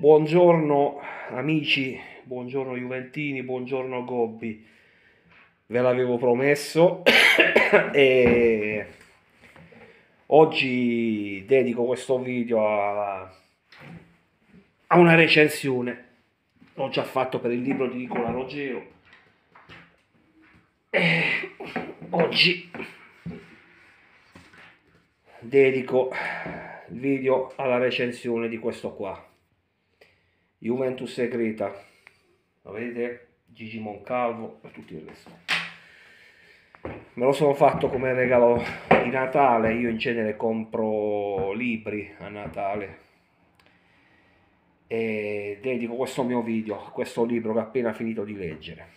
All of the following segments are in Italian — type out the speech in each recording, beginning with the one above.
Buongiorno amici, buongiorno Juventini, buongiorno Gobbi. Ve l'avevo promesso e oggi dedico questo video a, a, una recensione. L'ho già fatto per il libro di Nicola Rogero. E oggi dedico il video alla recensione di questo qua Juventus Segreta, lo vedete? Gigi Moncalvo e tutto il resto. Me lo sono fatto come regalo di Natale, io in genere compro libri a Natale e dedico questo mio video a questo libro che ho appena finito di leggere.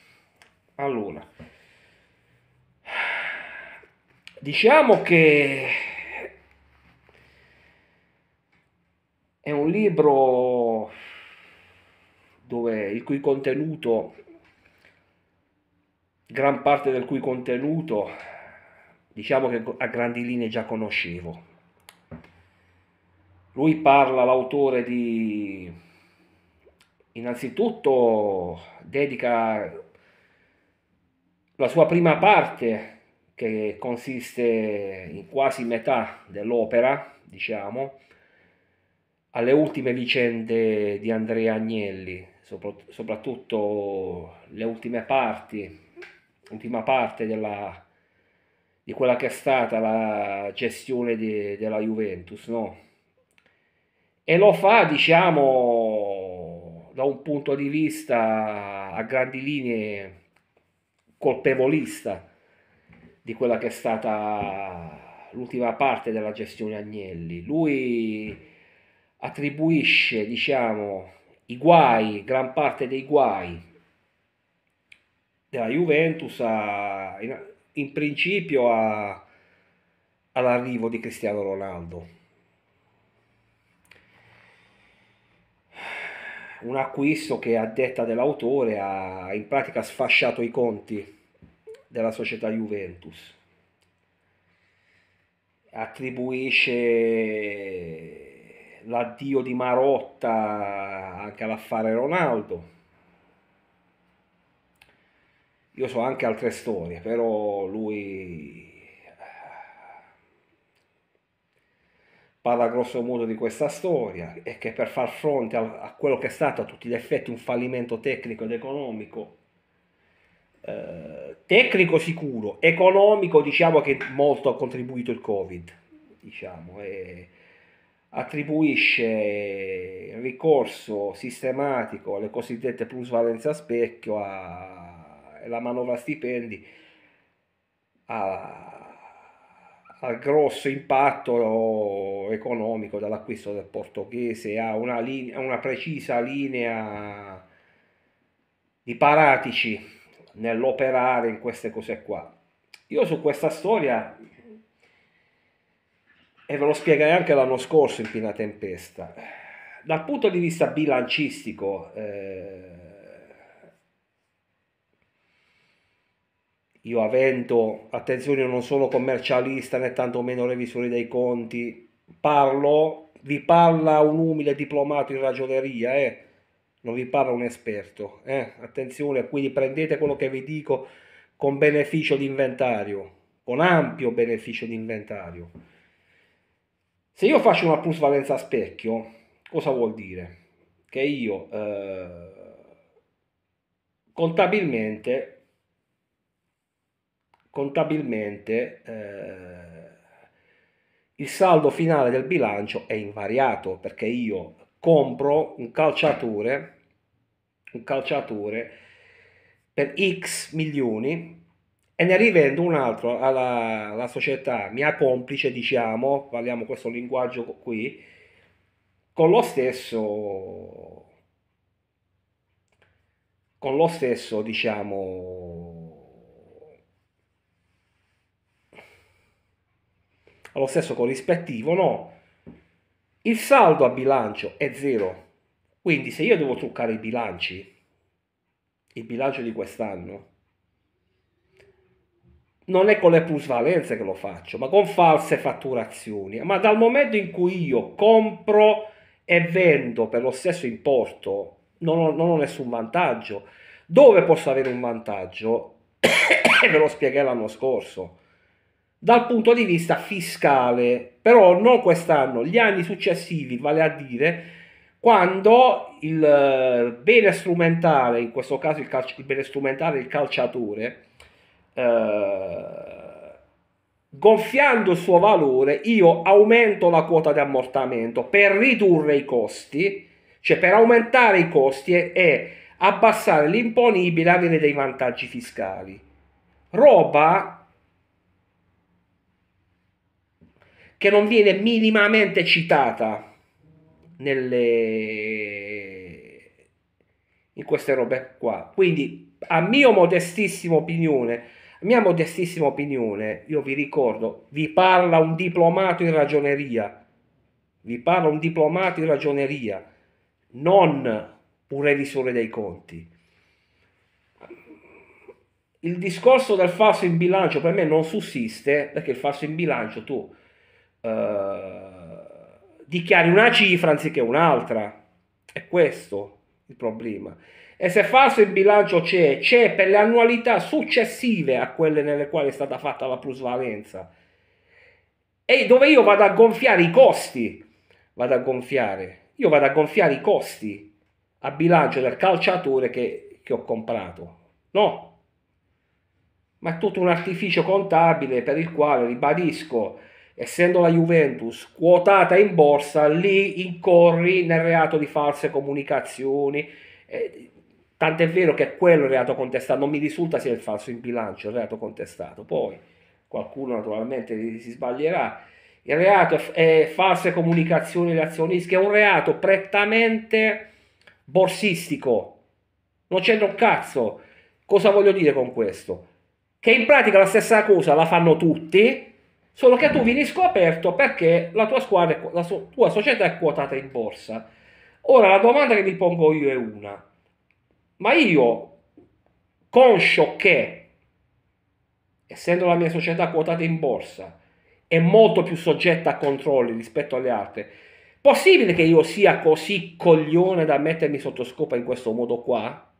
Allora, diciamo che è un libro dove, il cui contenuto, gran parte del cui contenuto, diciamo che a grandi linee già conoscevo. Lui parla, l'autore di, innanzitutto dedica la sua prima parte, che consiste in quasi metà dell'opera, diciamo, alle ultime vicende di Andrea Agnelli, soprattutto le ultime parti, l'ultima parte della, di quella che è stata la gestione di, della Juventus, no? E lo fa, diciamo, da un punto di vista a grandi linee colpevolista di quella che è stata l'ultima parte della gestione Agnelli. Lui attribuisce, diciamo, i guai, gran parte dei guai della Juventus a, in, in, principio a, all'arrivo di Cristiano Ronaldo. Un acquisto che a detta dell'autore ha in pratica sfasciato i conti della società Juventus. Attribuisce l'addio di Marotta anche all'affare Ronaldo. Io so anche altre storie, però lui eh, parla grosso modo di questa storia e che per far fronte a, quello che è stato a tutti gli effetti un fallimento tecnico ed economico, eh, tecnico sicuro, economico diciamo che molto ha contribuito il Covid, diciamo, e, attribuisce il ricorso sistematico alle cosiddette plusvalenze a specchio e la manovra stipendi al grosso impatto economico dell'acquisto del portoghese, a una, linea, una precisa linea di paratici nell'operare in queste cose qua. Io su questa storia e ve lo spiegare anche l'anno scorso in piena tempesta. Dal punto di vista bilancistico, eh, io avendo, attenzione, io non sono commercialista né tantomeno revisore dei conti, parlo, vi parla un umile diplomato in ragioneria, eh? non vi parla un esperto, eh? attenzione, quindi prendete quello che vi dico con beneficio di inventario, con ampio beneficio di inventario se io faccio una plusvalenza a specchio, cosa vuol dire? Che io eh, contabilmente, contabilmente eh, il saldo finale del bilancio è invariato perché io compro un calciatore, un calciatore per x milioni e ne arriva un altro alla, alla società mia complice, diciamo, parliamo questo linguaggio qui, con lo stesso, con lo stesso, diciamo, allo stesso corrispettivo, no? Il saldo a bilancio è zero, quindi se io devo truccare i bilanci, il bilancio di quest'anno, non è con le plusvalenze che lo faccio, ma con false fatturazioni. Ma dal momento in cui io compro e vendo per lo stesso importo, non ho, non ho nessun vantaggio. Dove posso avere un vantaggio? Ve lo spiegherò l'anno scorso. Dal punto di vista fiscale, però non quest'anno, gli anni successivi, vale a dire quando il eh, bene strumentale, in questo caso il, il bene strumentale, il calciatore, eh, gonfiando il suo valore io aumento la quota di ammortamento per ridurre i costi, cioè per aumentare i costi e, e abbassare l'imponibile e avere dei vantaggi fiscali. Roba che non viene minimamente citata nelle... in queste robe qua. Quindi, a mio modestissimo opinione, mia modestissima opinione, io vi ricordo, vi parla un diplomato in ragioneria, vi parla un diplomato in ragioneria, non un revisore dei conti. Il discorso del falso in bilancio per me non sussiste perché il falso in bilancio tu eh, dichiari una cifra anziché un'altra. È questo il problema. E se falso il bilancio c'è, c'è per le annualità successive a quelle nelle quali è stata fatta la plusvalenza. E dove io vado a gonfiare i costi, vado a gonfiare, io vado a gonfiare i costi a bilancio del calciatore che, che ho comprato. No, ma è tutto un artificio contabile per il quale, ribadisco, essendo la Juventus quotata in borsa, lì incorri nel reato di false comunicazioni. Eh, Tant'è vero che quello è il reato contestato, non mi risulta sia il falso in bilancio, il reato contestato. Poi qualcuno naturalmente si sbaglierà. Il reato è, false comunicazioni reazionistiche, è un reato prettamente borsistico. Non c'entra un cazzo. Cosa voglio dire con questo? Che in pratica la stessa cosa la fanno tutti, solo che tu vieni scoperto perché la tua squadra, la tua società è quotata in borsa. Ora la domanda che mi pongo io è una ma io, conscio che, essendo la mia società quotata in borsa, è molto più soggetta a controlli rispetto alle altre, possibile che io sia così coglione da mettermi sotto scopa in questo modo qua?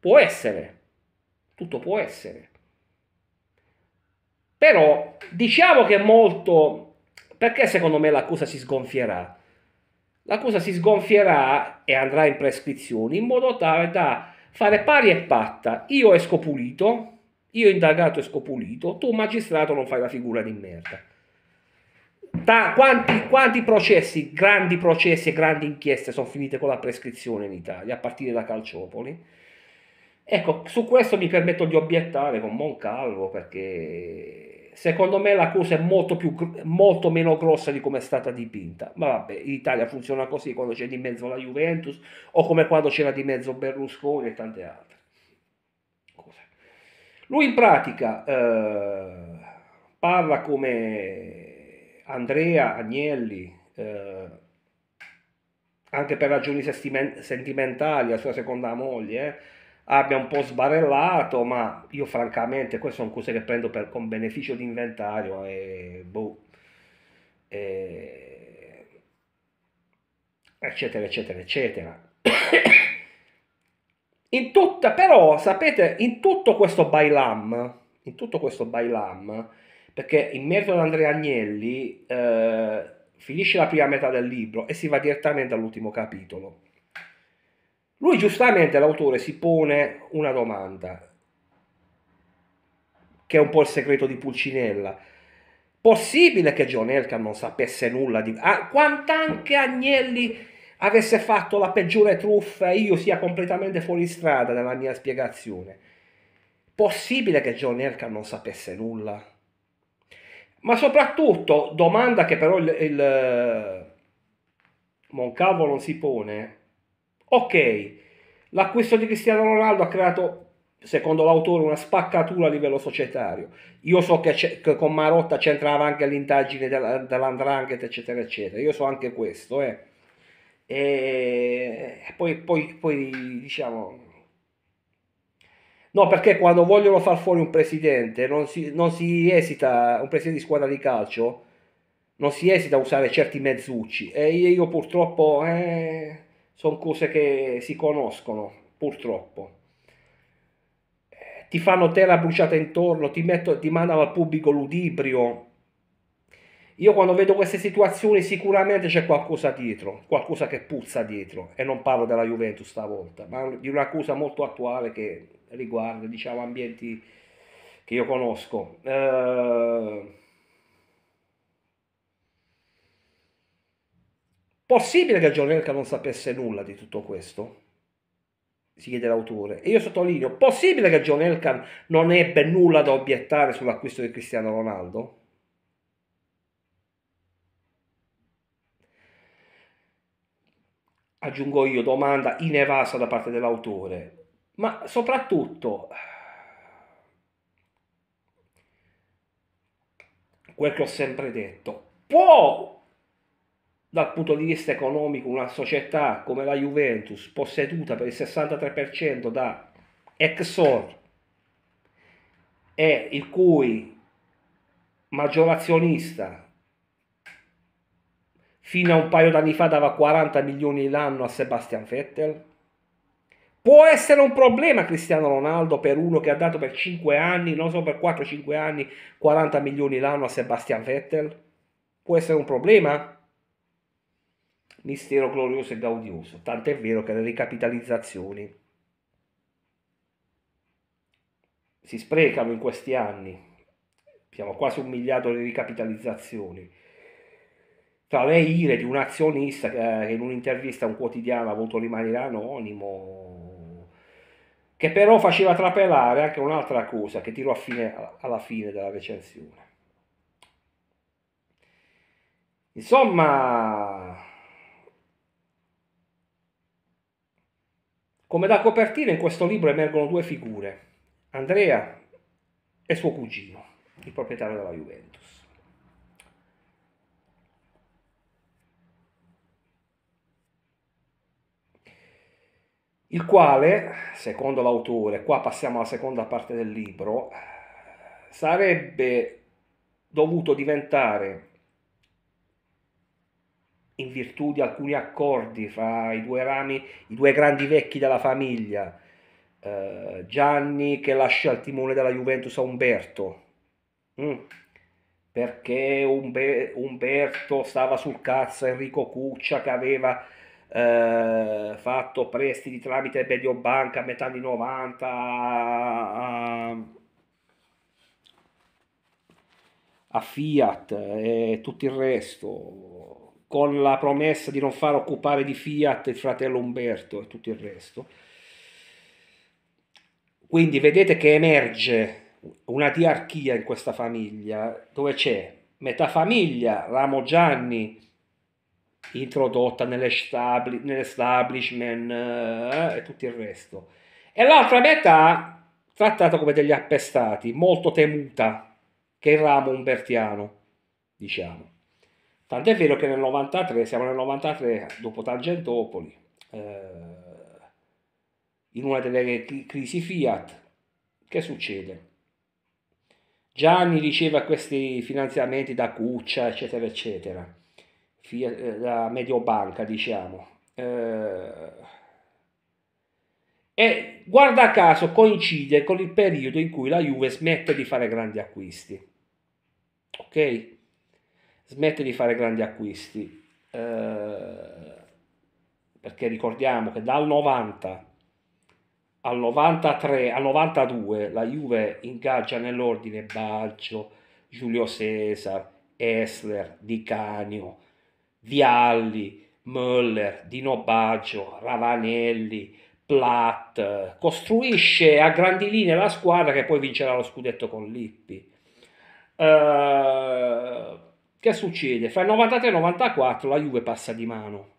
Può essere, tutto può essere. Però diciamo che molto, perché secondo me l'accusa si sgonfierà? l'accusa si sgonfierà e andrà in prescrizione in modo tale da fare pari e patta. Io esco pulito, io indagato esco pulito, tu magistrato non fai la figura di merda. Da quanti, quanti, processi, grandi processi e grandi inchieste sono finite con la prescrizione in Italia, a partire da Calciopoli? Ecco, su questo mi permetto di obiettare con buon calvo perché secondo me la cosa è molto, più, molto meno grossa di come è stata dipinta. Ma vabbè, in Italia funziona così quando c'è di mezzo la Juventus o come quando c'era di mezzo Berlusconi e tante altre. Cose. Lui in pratica eh, parla come Andrea Agnelli. Eh, anche per ragioni sentimentali, la sua seconda moglie, eh, abbia un po' sbarellato, ma io francamente queste sono cose che prendo per, con beneficio di inventario e boh, e eccetera, eccetera, eccetera. in tutta, però, sapete, in tutto questo bailam, in tutto questo bailam, perché in merito ad Andrea Agnelli eh, finisce la prima metà del libro e si va direttamente all'ultimo capitolo lui giustamente, l'autore, si pone una domanda, che è un po' il segreto di Pulcinella. Possibile che John Elkan non sapesse nulla di... Ah, quant'anche Agnelli avesse fatto la peggiore truffa e io sia completamente fuori strada nella mia spiegazione. Possibile che John Elkan non sapesse nulla? Ma soprattutto, domanda che però il, il eh, Moncavo non si pone, Ok, l'acquisto di Cristiano Ronaldo ha creato, secondo l'autore, una spaccatura a livello societario. Io so che, che con Marotta c'entrava anche l'indagine della, dell'andrangheta, eccetera, eccetera. Io so anche questo, eh. E poi, poi, poi diciamo, No, perché quando vogliono far fuori un presidente, non si, non si, esita, un presidente di squadra di calcio, non si esita a usare certi mezzucci. E io purtroppo... Eh sono cose che si conoscono, purtroppo. Ti fanno tela bruciata intorno, ti, metto, ti mandano al pubblico ludibrio. Io quando vedo queste situazioni sicuramente c'è qualcosa dietro, qualcosa che puzza dietro, e non parlo della Juventus stavolta, ma di una cosa molto attuale che riguarda, diciamo, ambienti che io conosco. Eh, Possibile che Giornelca non sapesse nulla di tutto questo? si chiede l'autore. E io sottolineo, possibile che John Elkan non ebbe nulla da obiettare sull'acquisto di Cristiano Ronaldo? Aggiungo io, domanda inevasa da parte dell'autore, ma soprattutto quel che ho sempre detto, può dal punto di vista economico una società come la Juventus posseduta per il 63% da Exor e il cui maggiorazionista fino a un paio d'anni fa dava 40 milioni l'anno a Sebastian Vettel? Può essere un problema Cristiano Ronaldo per uno che ha dato per 5 anni, non so per 4-5 anni, 40 milioni l'anno a Sebastian Vettel? Può essere un problema? mistero glorioso e gaudioso, tant'è vero che le ricapitalizzazioni si sprecano in questi anni, siamo quasi un miliardo di ricapitalizzazioni. Tra le ire di un azionista che eh, in un'intervista a un quotidiano ha voluto rimanere anonimo, che però faceva trapelare anche un'altra cosa che tiro fine, alla fine della recensione. Insomma, Come da copertina in questo libro emergono due figure, Andrea e suo cugino, il proprietario della Juventus. il quale, secondo l'autore, qua passiamo alla seconda parte del libro, sarebbe dovuto diventare in virtù di alcuni accordi fra i due rami, i due grandi vecchi della famiglia, eh, Gianni che lascia il timone della Juventus a Umberto, mm. perché Umbe- Umberto stava sul cazzo Enrico Cuccia che aveva eh, fatto prestiti tramite Mediobanca a metà anni 90 a, a Fiat e tutto il resto con la promessa di non far occupare di Fiat il fratello Umberto e tutto il resto. Quindi vedete che emerge una diarchia in questa famiglia dove c'è metà famiglia, Ramo Gianni introdotta nell'establishment eh, e tutto il resto, e l'altra metà trattata come degli appestati, molto temuta, che è il ramo umbertiano, diciamo. Tant'è vero che nel 93, siamo nel 93, dopo Tangentopoli, eh, in una delle crisi Fiat, che succede? Gianni riceve questi finanziamenti da Cuccia, eccetera, eccetera, Fiat, da eh, Mediobanca, diciamo. Eh, e guarda caso coincide con il periodo in cui la Juve smette di fare grandi acquisti. Ok? smette di fare grandi acquisti, eh, perché ricordiamo che dal 90 al 93, al 92 la Juve ingaggia nell'ordine Baggio, Giulio Cesar, Esler, Di Canio, Vialli, Möller, Dino Baggio, Ravanelli, Platt, costruisce a grandi linee la squadra che poi vincerà lo scudetto con Lippi. Uh, che succede? Fra il 93 e il 94 la Juve passa di mano.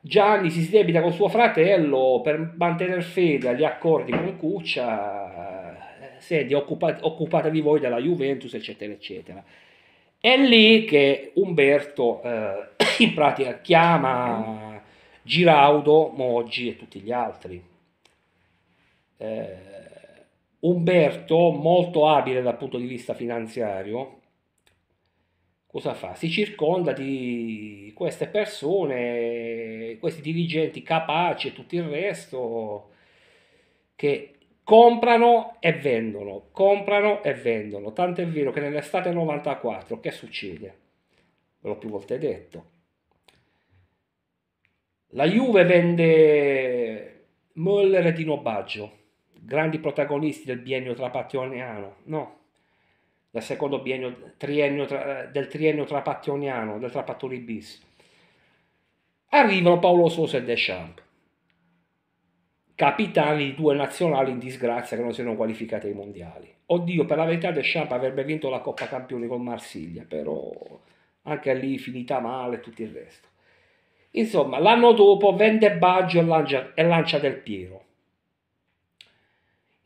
Gianni si sdebita con suo fratello per mantenere fede agli accordi con Cuccia, senti, occupate, occupatevi voi della Juventus, eccetera, eccetera. È lì che Umberto eh, in pratica chiama Giraudo, Moggi e tutti gli altri. Eh, Umberto, molto abile dal punto di vista finanziario, cosa fa? Si circonda di queste persone, questi dirigenti capaci e tutto il resto, che comprano e vendono, comprano e vendono. Tanto è vero che nell'estate 94 che succede? Ve l'ho più volte detto. La Juve vende Müller e Dino Baggio grandi protagonisti del biennio trapattoniano, no, del secondo biennio, triennio, del triennio trapattoniano, del Trapattoni bis. Arrivano Paolo Sosa e Deschamps, capitani di due nazionali in disgrazia che non si erano qualificati ai mondiali. Oddio, per la verità Deschamps avrebbe vinto la Coppa Campioni con Marsiglia, però anche lì finita male e tutto il resto. Insomma, l'anno dopo vende Baggio e lancia, e lancia Del Piero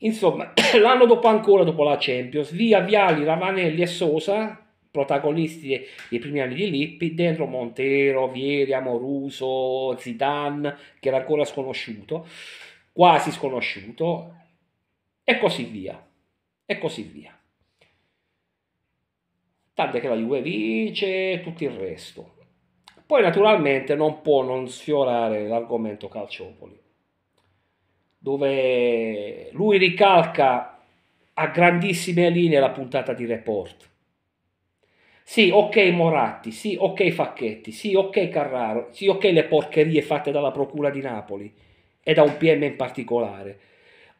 Insomma, l'anno dopo ancora, dopo la Champions, via Viali, Ravanelli e Sosa, protagonisti dei primi anni di Lippi, dentro Montero, Vieri, Amoruso, Zidane, che era ancora sconosciuto, quasi sconosciuto, e così via, e così via. Tant'è che la Juve vince, tutto il resto. Poi naturalmente non può non sfiorare l'argomento calciopoli dove lui ricalca a grandissime linee la puntata di report. Sì, ok Moratti, sì, ok Facchetti, sì, ok Carraro, sì, ok le porcherie fatte dalla Procura di Napoli e da un PM in particolare,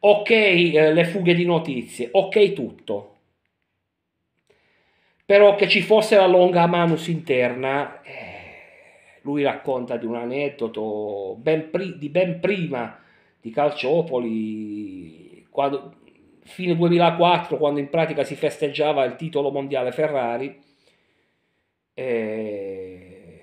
ok eh, le fughe di notizie, ok tutto. Però che ci fosse la longa manus interna, eh, lui racconta di un aneddoto ben pri- di ben prima di Calciopoli, quando, fine 2004 quando in pratica si festeggiava il titolo mondiale Ferrari. Eh,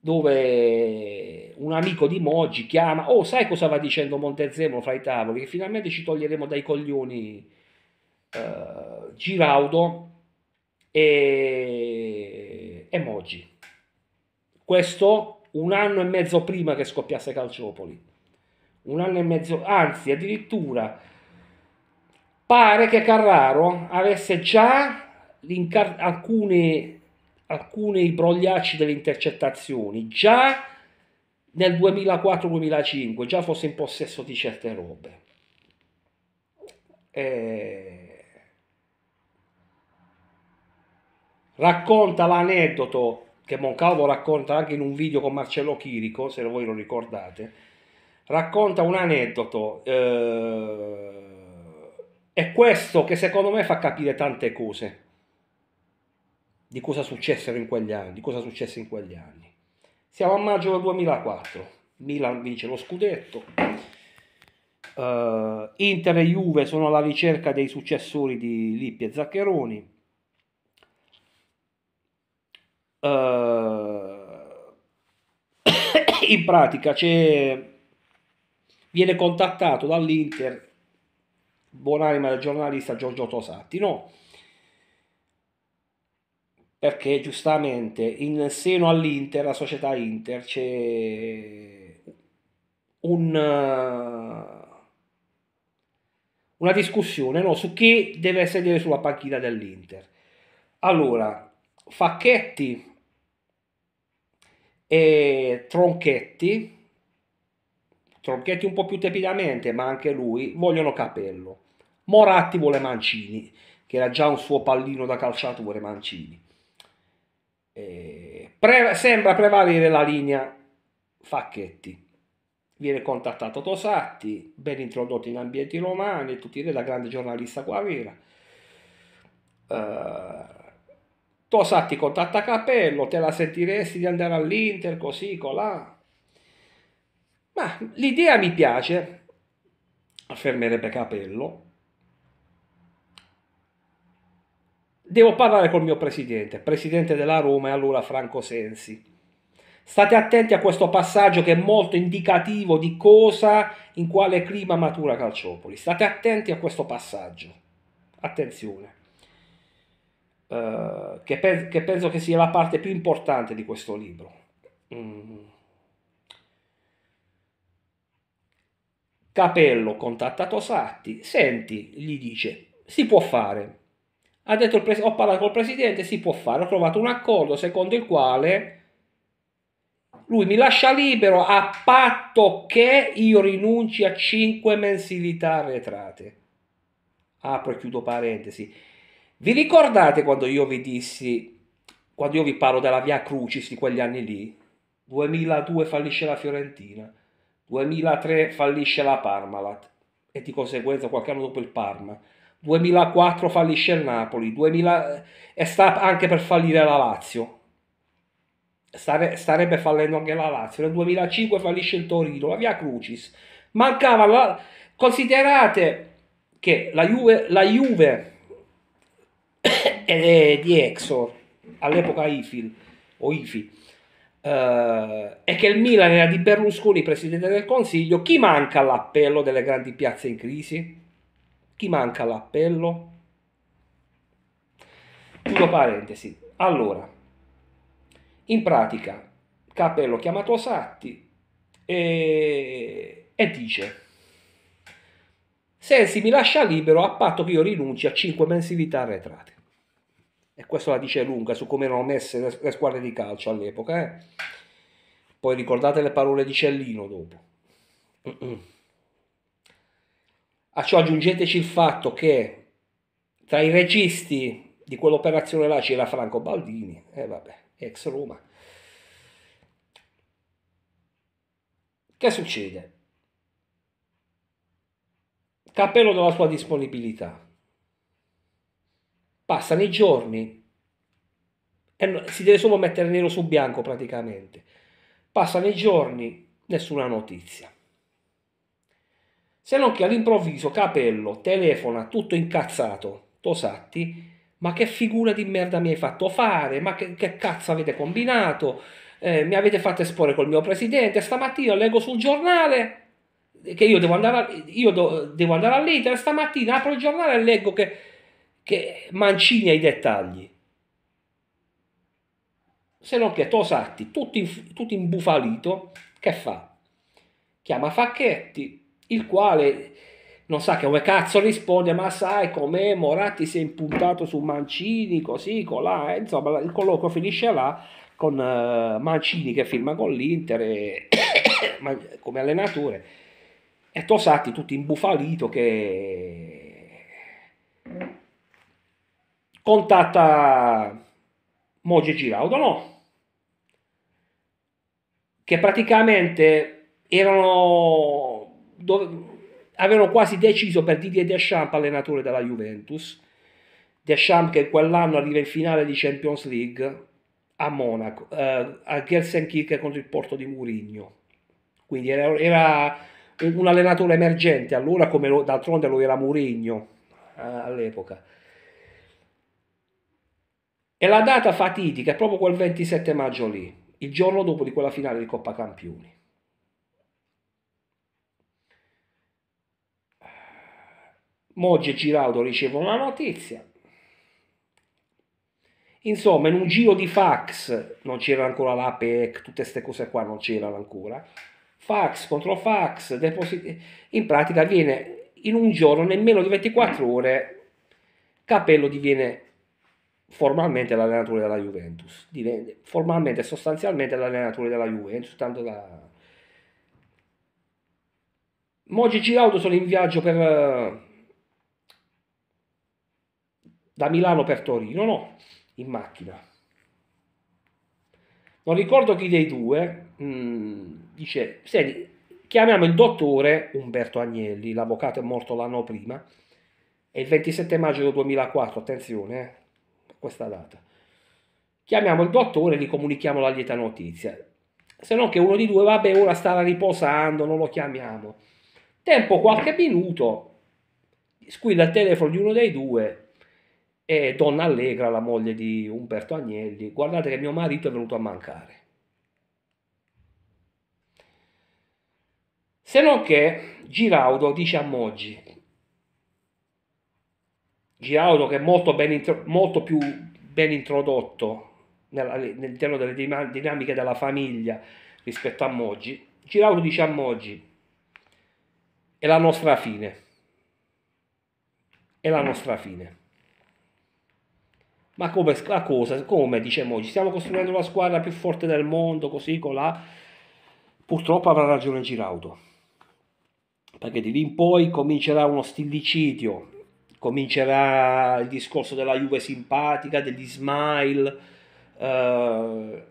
dove un amico di Moggi chiama, oh sai cosa va dicendo Montezemolo fra i tavoli, che finalmente ci toglieremo dai coglioni eh, Giraudo e, e Moggi. Questo un anno e mezzo prima che scoppiasse Calciopoli. Un anno e mezzo, anzi addirittura pare che Carraro avesse già l'incar- alcune, alcuni brogliacci delle intercettazioni, già nel 2004-2005, già fosse in possesso di certe robe. Eh... Racconta l'aneddoto che Moncalvo racconta anche in un video con Marcello Chirico, se voi lo ricordate, racconta un aneddoto eh, e questo che secondo me fa capire tante cose di cosa successero in quegli anni, di cosa successe in quegli anni. Siamo a maggio del 2004, Milan vince lo scudetto, eh, Inter e Juve sono alla ricerca dei successori di Lippi e Zaccheroni, eh, in pratica viene contattato dall'Inter buonanima del giornalista Giorgio Tosatti, no? Perché giustamente in seno all'Inter, la società Inter, c'è un, una discussione no? su chi deve sedere sulla panchina dell'Inter. Allora, Facchetti e Tronchetti, Tronchetti un po' più tepidamente, ma anche lui, vogliono Capello. Moratti vuole Mancini, che era già un suo pallino da calciatore Mancini. Eh, pre- sembra prevalere la linea Facchetti. Viene contattato Tosatti, ben introdotto in ambienti romani, tutti lei da grande giornalista Quavera. Eh, tu Tosatti con Tattacapello, te la sentiresti di andare all'Inter così, colà. Ma l'idea mi piace, affermerebbe Capello. Devo parlare col mio presidente, presidente della Roma e allora Franco Sensi. State attenti a questo passaggio che è molto indicativo di cosa, in quale clima matura Calciopoli. State attenti a questo passaggio. Attenzione. Eh, che, pe che, penso che sia la parte più importante di questo libro. Mm. Capello contattato Satti, senti, gli dice, si può fare. Ha detto ho parlato col presidente, si può fare, ho trovato un accordo secondo il quale lui mi lascia libero a patto che io rinunci a 5 mensilità arretrate. Apro e chiudo parentesi vi ricordate quando io vi dissi, quando io vi parlo della Via Crucis di quegli anni lì? 2002 fallisce la Fiorentina, 2003 fallisce la Parmalat e di conseguenza qualche anno dopo il Parma. 2004 fallisce il Napoli, 2000, eh, e sta anche per fallire la Lazio. starebbe fallendo anche la Lazio. Nel 2005 fallisce il Torino, la Via Crucis. Mancava la, Considerate che la Juve, la Juve di Exor, all'epoca IFIL o IFI, eh, è che il Milan era di Berlusconi presidente del Consiglio, chi manca all'appello delle grandi piazze in crisi? Chi manca all'appello? Chiudo parentesi. Allora, in pratica, Cappello ha chiamato Satti e, e dice... Sensi mi lascia libero a patto che io rinunci a 5 mensilità arretrate. E questo la dice lunga su come erano messe le, le squadre di calcio all'epoca. Eh? Poi ricordate le parole di Cellino dopo. A ciò aggiungeteci il fatto che tra i registi di quell'operazione là c'era Franco Baldini, e eh vabbè, ex Roma. Che succede? Cappello della sua disponibilità passano i giorni e si deve solo mettere nero su bianco praticamente. Passano i giorni, nessuna notizia. Se non che all'improvviso Capello telefona tutto incazzato, Tosatti, ma che figura di merda mi hai fatto fare, ma che, che cazzo avete combinato, eh, mi avete fatto esporre col mio presidente, stamattina leggo sul giornale che io devo andare, a, io do, devo andare all'Inter, stamattina apro il giornale e leggo che che mancini ai dettagli, se non che Tosatti, tutto, tutto imbufalito, che fa? Chiama Facchetti, il quale non sa che come cazzo risponde, ma sai com'è, Moratti si è impuntato su Mancini, così, colà, eh, insomma il colloquio finisce là con uh, Mancini che firma con l'Inter e, come allenatore e Tosatti tutto imbufalito che contatta Mogi Giraudo, no, che praticamente erano, dove, avevano quasi deciso per Didier Deschamps allenatore della Juventus, Deschamps che quell'anno arriva in finale di Champions League a Monaco, eh, a Gelsenkirchen contro il Porto di Murigno, quindi era, era un allenatore emergente allora come d'altronde lo era Murigno eh, all'epoca e la data fatidica è proprio quel 27 maggio lì, il giorno dopo di quella finale di Coppa Campioni. Moggi e Giraudo ricevono la notizia. Insomma, in un giro di fax, non c'era ancora l'APEC, tutte queste cose qua non c'erano ancora, fax contro fax, deposit- in pratica viene in un giorno, nemmeno di 24 ore, Capello diviene formalmente l'allenatore della Juventus, divenne formalmente e sostanzialmente l'allenatore della Juventus, tanto da... Mo Gigi Laudo sono in viaggio per... da Milano per Torino, no, in macchina. Non ricordo chi dei due mh, mm, dice, senti, chiamiamo il dottore Umberto Agnelli, l'avvocato è morto l'anno prima, è il 27 maggio 2004, attenzione, eh questa data. Chiamiamo il dottore e gli comunichiamo la lieta notizia. Se no che uno di due, vabbè, ora stava riposando, non lo chiamiamo. Tempo qualche minuto, squilla il telefono di uno dei due e Donna Allegra, la moglie di Umberto Agnelli, guardate che mio marito è venuto a mancare. Se non che Giraudo dice a Moggi, Giauro che è molto, ben intro, molto più ben introdotto all'interno delle dinamiche della famiglia rispetto a Moggi, Girauro dice a Moggi, è la nostra fine, è la nostra fine. Ma come la cosa, come dice Moggi, stiamo costruendo la squadra più forte del mondo, così colà, purtroppo avrà ragione Giraudo, perché di lì in poi comincerà uno stillicidio comincerà il discorso della Juve simpatica, degli smile eh,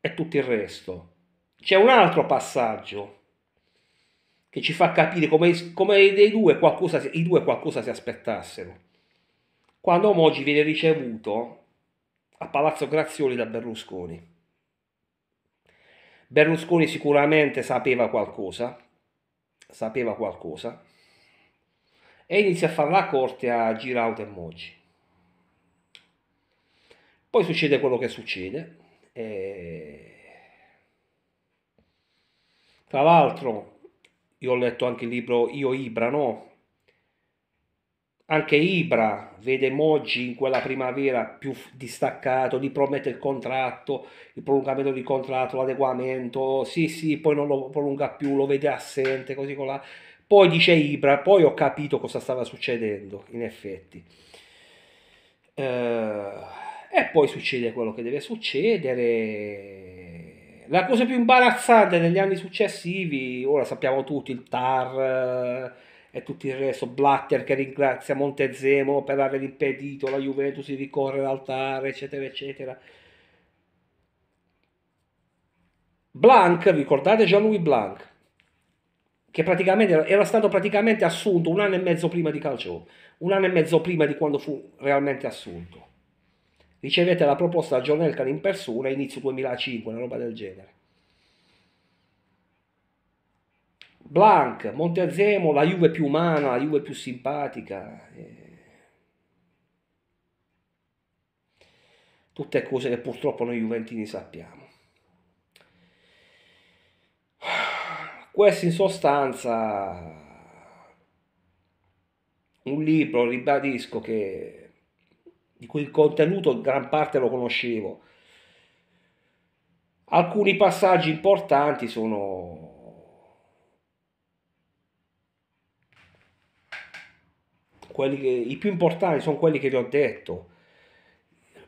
e tutto il resto. C'è un altro passaggio che ci fa capire come, come dei due qualcosa, i due qualcosa si aspettassero. Quando Mogi viene ricevuto a Palazzo Grazioli da Berlusconi. Berlusconi sicuramente sapeva qualcosa, sapeva qualcosa, e inizia a fare la corte a Girauta e Moji. Poi succede quello che succede. E... Tra l'altro, io ho letto anche il libro Io Ibra, no? Anche Ibra vede Moji in quella primavera più distaccato, gli promette il contratto, il prolungamento di contratto, l'adeguamento, sì sì, poi non lo prolunga più, lo vede assente, così con la poi dice Ibra, poi ho capito cosa stava succedendo, in effetti. Eh, e poi succede quello che deve succedere. La cosa più imbarazzante negli anni successivi, ora sappiamo tutti, il TAR eh, e tutto il resto, Blatter che ringrazia Montezemo per aver impedito la Juventus di ricorrere al TAR, eccetera, eccetera. Blanc, ricordate Jean-Louis Blanc, che praticamente era stato praticamente assunto un anno e mezzo prima di Calcio, un anno e mezzo prima di quando fu realmente assunto. Ricevette la proposta da John Elkan in persona inizio 2005, una roba del genere. Blanc, Montezemo, la Juve più umana, la Juve più simpatica. Eh. Tutte cose che purtroppo noi Juventini sappiamo. Questo in sostanza un libro, ribadisco, che, di cui il contenuto gran parte lo conoscevo. Alcuni passaggi importanti sono quelli che, i più importanti sono quelli che vi ho detto,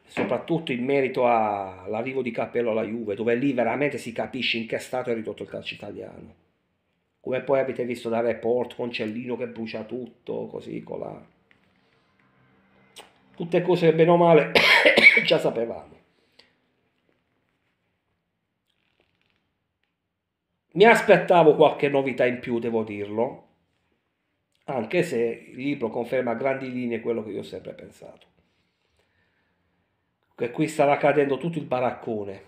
soprattutto in merito all'arrivo di Cappello alla Juve, dove lì veramente si capisce in che stato è ridotto il calcio italiano come poi avete visto da report con Cellino che brucia tutto, così con la... tutte cose che bene o male già sapevamo. Mi aspettavo qualche novità in più, devo dirlo, anche se il libro conferma a grandi linee quello che io ho sempre pensato. Che qui stava cadendo tutto il baraccone,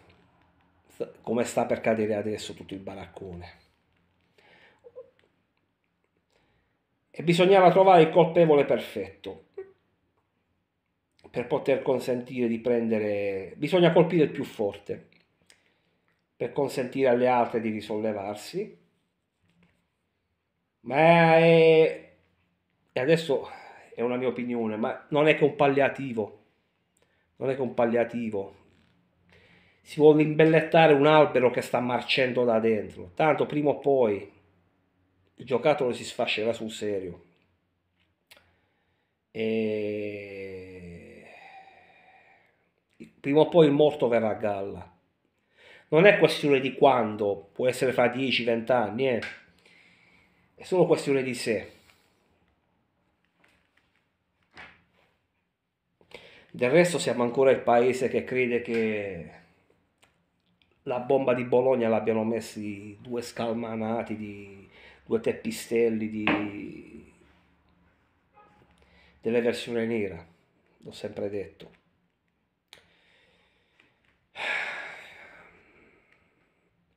come sta per cadere adesso tutto il baraccone. e bisognava trovare il colpevole perfetto per poter consentire di prendere, bisogna colpire il più forte per consentire alle altre di risollevarsi. Ma è, e adesso è una mia opinione, ma non è che un palliativo, non è che un palliativo. Si vuole imbellettare un albero che sta marcendo da dentro, tanto prima o poi il giocattolo si sfascerà sul serio. E... Prima o poi il morto verrà a galla. Non è questione di quando, può essere fra 10-20 anni, eh. è solo questione di sé. Del resto siamo ancora il paese che crede che la bomba di Bologna l'abbiano messi due scalmanati di due teppistelli di, della versione nera, l'ho sempre detto.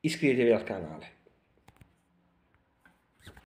Iscrivetevi al canale.